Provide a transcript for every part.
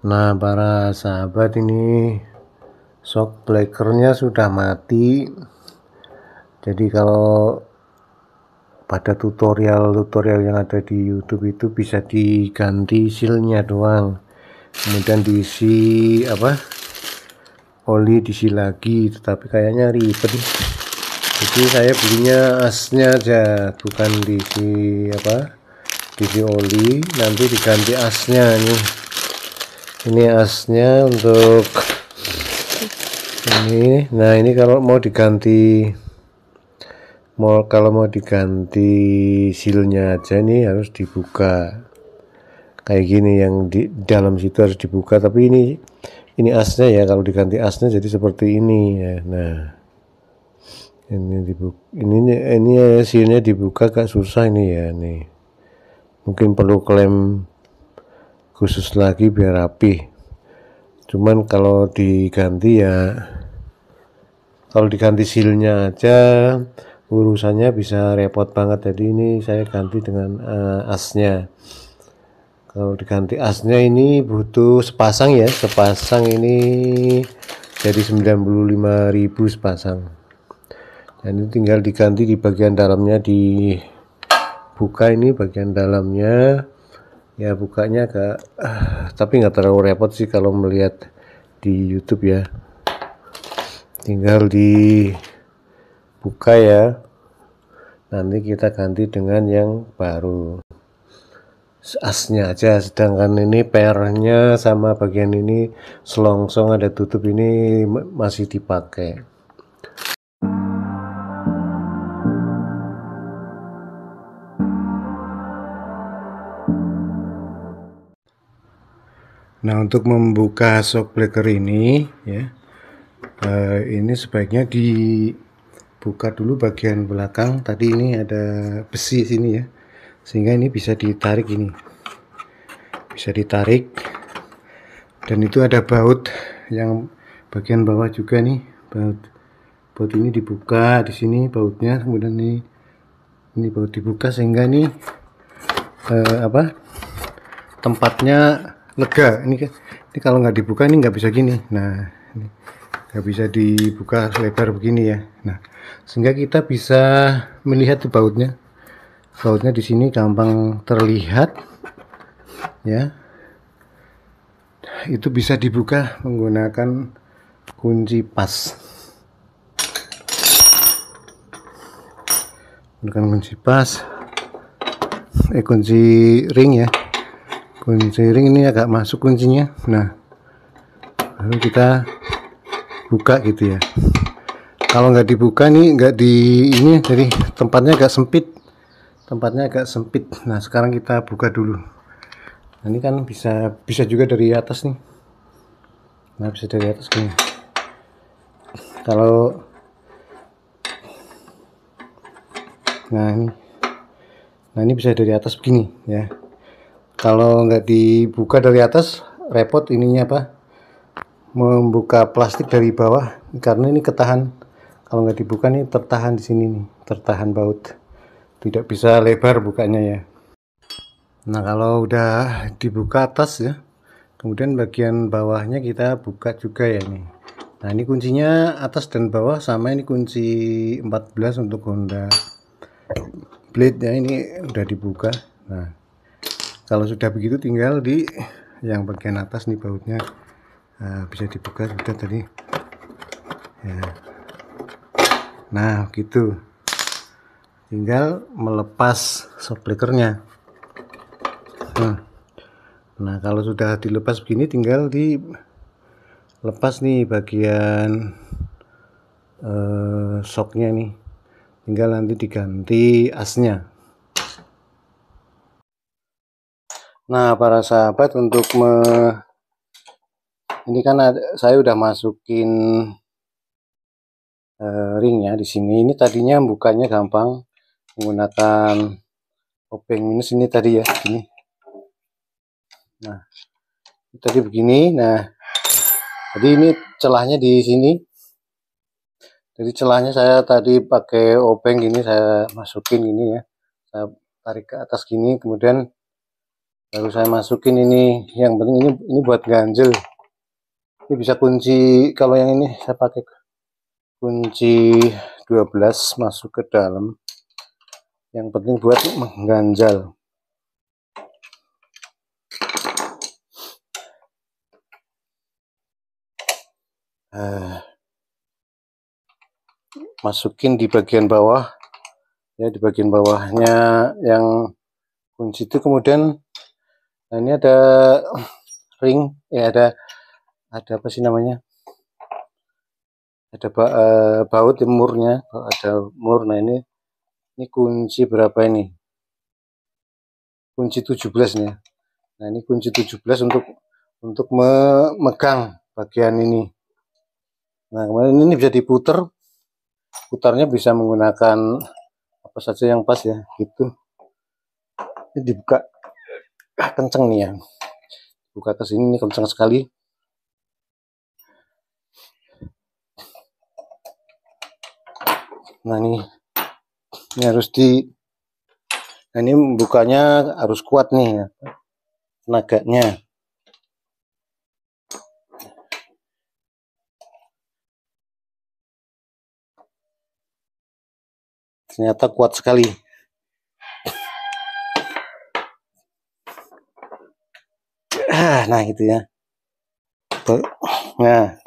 Nah para sahabat ini shock blackernya sudah mati jadi kalau pada tutorial-tutorial yang ada di YouTube itu bisa diganti silnya doang kemudian diisi apa oli diisi lagi tetapi kayaknya ribet jadi saya belinya asnya aja bukan diisi apa diisi oli nanti diganti asnya nih ini asnya untuk ini nah ini kalau mau diganti mau kalau mau diganti silnya aja ini harus dibuka kayak gini yang di dalam situ harus dibuka tapi ini ini asnya ya kalau diganti asnya jadi seperti ini ya nah ini dibuka ini ini ini silnya dibuka agak susah ini ya nih mungkin perlu klaim khusus lagi biar rapi cuman kalau diganti ya kalau diganti silnya aja urusannya bisa repot banget jadi ini saya ganti dengan uh, asnya kalau diganti asnya ini butuh sepasang ya sepasang ini jadi 95.000 sepasang dan ini tinggal diganti di bagian dalamnya dibuka ini bagian dalamnya ya bukanya ke uh, ah, tapi nggak terlalu repot sih kalau melihat di YouTube ya tinggal dibuka ya nanti kita ganti dengan yang baru asnya aja sedangkan ini pernya sama bagian ini selongsong ada tutup ini masih dipakai Nah untuk membuka shock breaker ini ya eh, ini sebaiknya dibuka dulu bagian belakang tadi ini ada besi sini ya sehingga ini bisa ditarik ini bisa ditarik dan itu ada baut yang bagian bawah juga nih baut baut ini dibuka di sini bautnya kemudian ini ini baut dibuka sehingga ini eh, apa tempatnya lega ini kan, ini kalau nggak dibuka ini nggak bisa gini nah ini nggak bisa dibuka lebar begini ya nah sehingga kita bisa melihat tuh bautnya bautnya di sini gampang terlihat ya itu bisa dibuka menggunakan kunci pas menggunakan kunci pas eh kunci ring ya kunci ring ini agak masuk kuncinya nah lalu kita buka gitu ya kalau nggak dibuka nih nggak di ini jadi tempatnya agak sempit tempatnya agak sempit nah sekarang kita buka dulu nah, ini kan bisa bisa juga dari atas nih nah bisa dari atas gini kalau nah ini nah ini bisa dari atas begini ya kalau nggak dibuka dari atas repot ininya apa membuka plastik dari bawah karena ini ketahan kalau nggak dibuka nih tertahan di sini nih tertahan baut tidak bisa lebar bukanya ya nah kalau udah dibuka atas ya kemudian bagian bawahnya kita buka juga ya nih nah ini kuncinya atas dan bawah sama ini kunci 14 untuk Honda Blade ya ini udah dibuka nah kalau sudah begitu tinggal di yang bagian atas nih bautnya nah, bisa dibuka sudah tadi ya. nah gitu tinggal melepas shockbreakernya nah. Hmm. nah kalau sudah dilepas begini tinggal di lepas nih bagian eh, shocknya nih tinggal nanti diganti asnya Nah, para sahabat untuk me ini kan ada, saya udah masukin e, eh, ringnya di sini. Ini tadinya bukanya gampang menggunakan obeng minus ini tadi ya, nah, ini. Nah, tadi begini. Nah, tadi ini celahnya di sini. Jadi celahnya saya tadi pakai obeng ini saya masukin ini ya. Saya tarik ke atas gini kemudian baru saya masukin ini yang penting ini ini buat ganjel ini bisa kunci kalau yang ini saya pakai kunci 12 masuk ke dalam yang penting buat mengganjal uh, masukin di bagian bawah ya di bagian bawahnya yang kunci itu kemudian nah ini ada ring ya ada ada apa sih namanya ada ba e, baut di ya, ada mur nah ini ini kunci berapa ini kunci 17 nih ya. nah ini kunci 17 untuk untuk memegang bagian ini nah kemarin ini bisa diputar putarnya bisa menggunakan apa saja yang pas ya gitu ini dibuka ah kenceng nih ya buka ke sini kenceng sekali nah ini ini harus di nah ini bukanya harus kuat nih ya. tenaganya ternyata kuat sekali ah nah gitu ya nah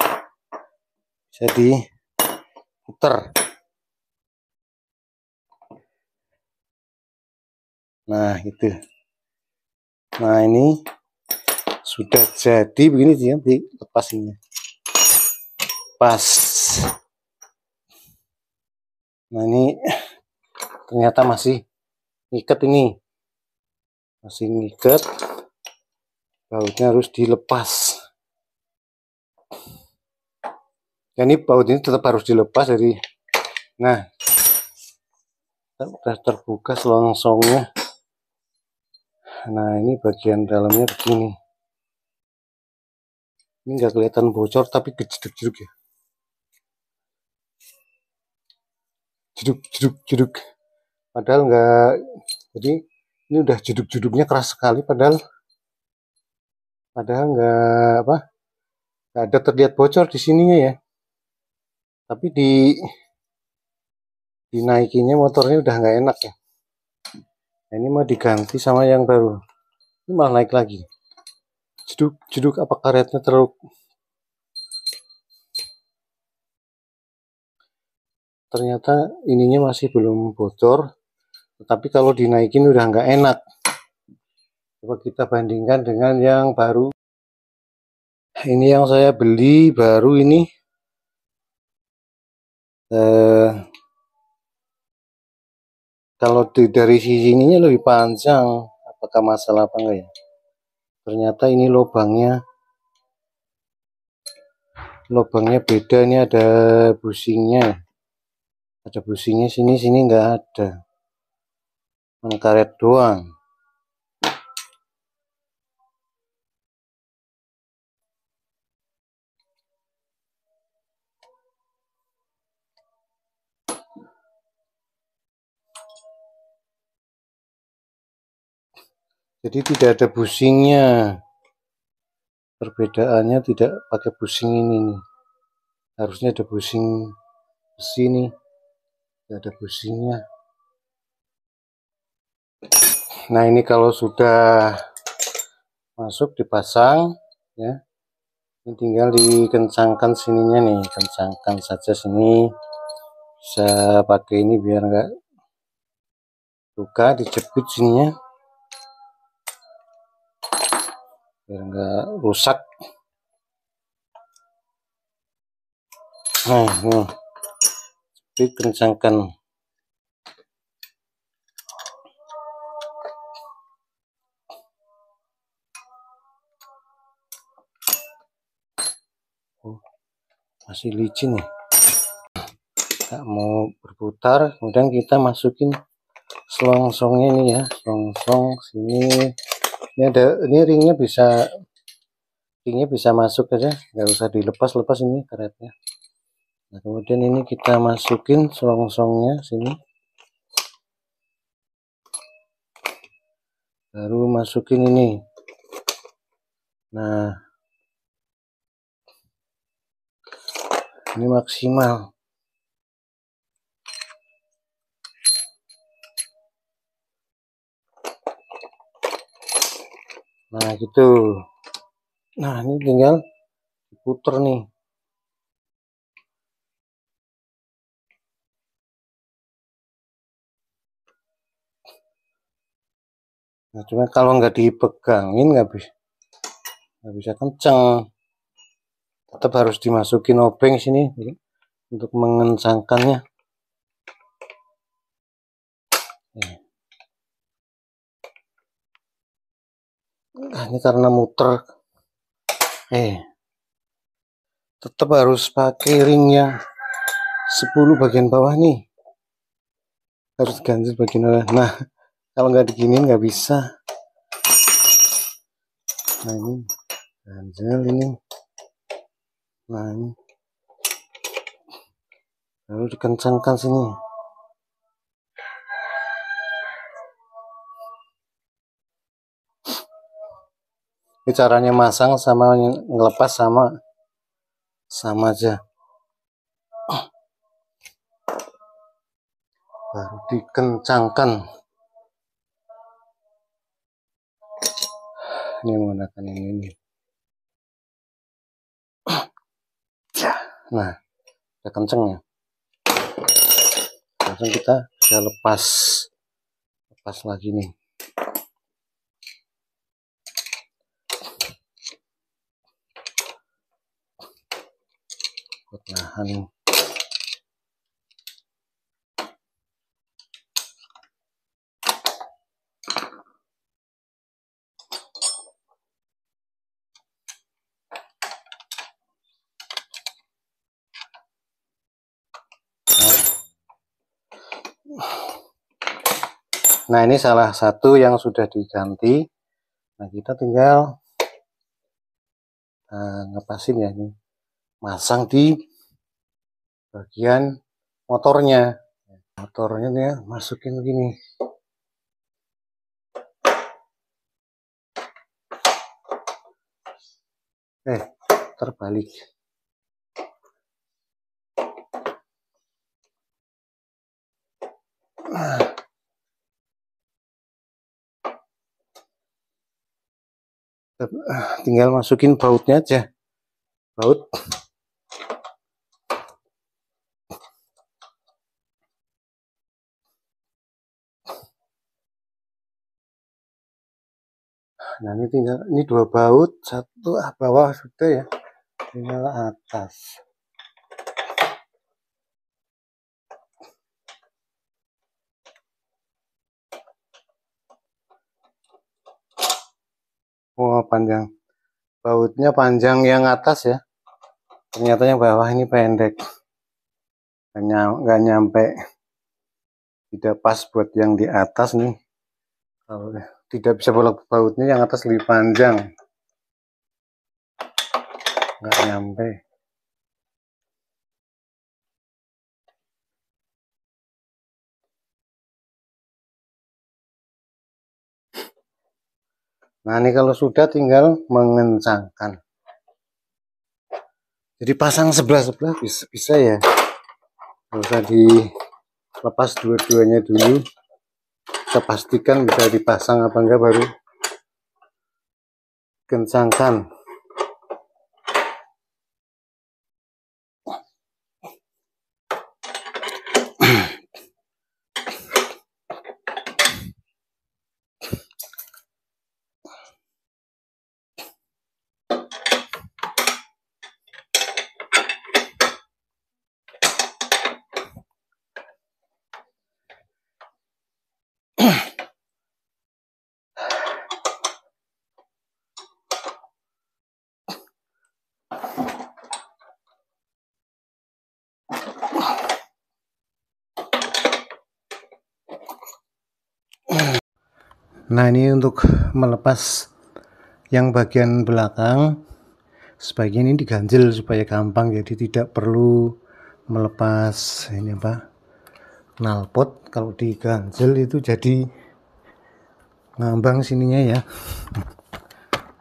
jadi puter nah gitu nah ini sudah jadi begini ya, dia lepas ini pas nah ini ternyata masih ngikat ini masih ngikat bautnya harus dilepas ya ini baut ini tetap harus dilepas dari nah sudah terbuka selongsongnya nah ini bagian dalamnya begini ini enggak kelihatan bocor tapi kejeduk-jeduk ya jeduk-jeduk-jeduk padahal enggak jadi ini udah jeduk-jeduknya keras sekali padahal padahal nggak apa nggak ada terlihat bocor di sininya ya tapi di dinaikinya motornya udah nggak enak ya nah, ini mau diganti sama yang baru ini malah naik lagi jeduk jeduk apa karetnya terlalu ternyata ininya masih belum bocor tetapi kalau dinaikin udah nggak enak Coba kita bandingkan dengan yang baru. Ini yang saya beli baru ini. Eh, kalau di, dari sisi ininya lebih panjang. Apakah masalah apa enggak ya? Ternyata ini lubangnya. Lubangnya beda. Ini ada businya. Ada businya sini, sini enggak ada. Mengkaret doang. jadi tidak ada busingnya perbedaannya tidak pakai busing ini nih harusnya ada busing besi tidak ada businya. nah ini kalau sudah masuk dipasang ya ini tinggal dikencangkan sininya nih kencangkan saja sini Saya pakai ini biar enggak luka dijepit sininya biar enggak rusak nah, nah. kencangkan. oh, masih licin ya. tak mau berputar kemudian kita masukin selongsongnya ini ya selongsong sini ini ada ini ringnya bisa ringnya bisa masuk aja nggak usah dilepas lepas ini karetnya nah kemudian ini kita masukin selongsongnya sini baru masukin ini nah ini maksimal nah gitu nah ini tinggal puter nih Nah, cuma kalau nggak dipegangin nggak bisa nggak bisa kencang tetap harus dimasukin obeng sini untuk mengencangkannya nah ini karena muter eh tetap harus pakai ringnya 10 bagian bawah nih harus ganti bagian bawah nah kalau nggak digini nggak bisa nah ini ganjel ini nah ini lalu dikencangkan sini Ini caranya masang sama ngelepas sama sama aja. Baru dikencangkan. Ini menggunakan yang ini. Nah, udah kenceng ya. Langsung kita, kita lepas lepas lagi nih. nahan Nah ini salah satu yang sudah diganti. Nah kita tinggal uh, ngepasin ya ini masang di bagian motornya motornya ya, masukin begini eh terbalik eh, tinggal masukin bautnya aja baut nah ini tinggal ini dua baut satu ah, bawah sudah ya tinggal atas Wah wow, panjang bautnya panjang yang atas ya ternyata yang bawah ini pendek nggak nyampe tidak pas buat yang di atas nih kalau ya tidak bisa bolak bautnya yang atas lebih panjang nggak nyampe Nah ini kalau sudah tinggal mengencangkan. Jadi pasang sebelah-sebelah bisa, bisa ya. bisa usah dilepas dua-duanya dulu kita pastikan bisa dipasang apa enggak baru kencangkan Nah, ini untuk melepas yang bagian belakang. Sebagian ini diganjel supaya gampang jadi tidak perlu melepas ini apa? nalpot kalau diganjel itu jadi ngambang sininya ya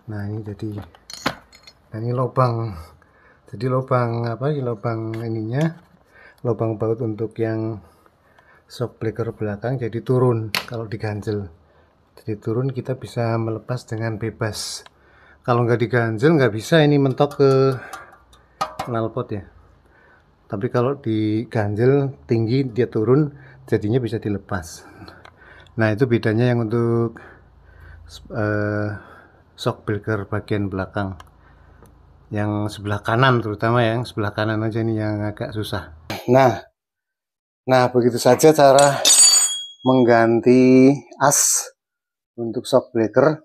nah ini jadi nah ini lubang jadi lubang apa ini lubang ininya lubang baut untuk yang shock belakang jadi turun kalau diganjel jadi turun kita bisa melepas dengan bebas kalau nggak diganjel nggak bisa ini mentok ke knalpot ya tapi kalau diganjel tinggi dia turun jadinya bisa dilepas nah itu bedanya yang untuk uh, shock breaker bagian belakang yang sebelah kanan terutama ya, yang sebelah kanan aja ini yang agak susah nah nah begitu saja cara mengganti as untuk shock breaker.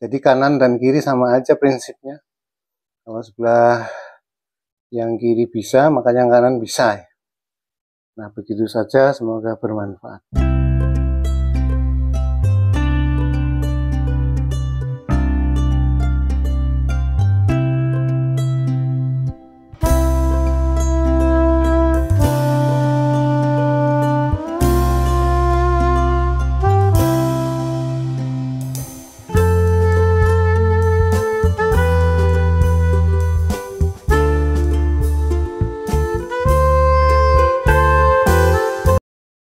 Jadi kanan dan kiri sama aja prinsipnya. Kalau sebelah yang kiri bisa, makanya yang kanan bisa. Ya. Nah, begitu saja. Semoga bermanfaat.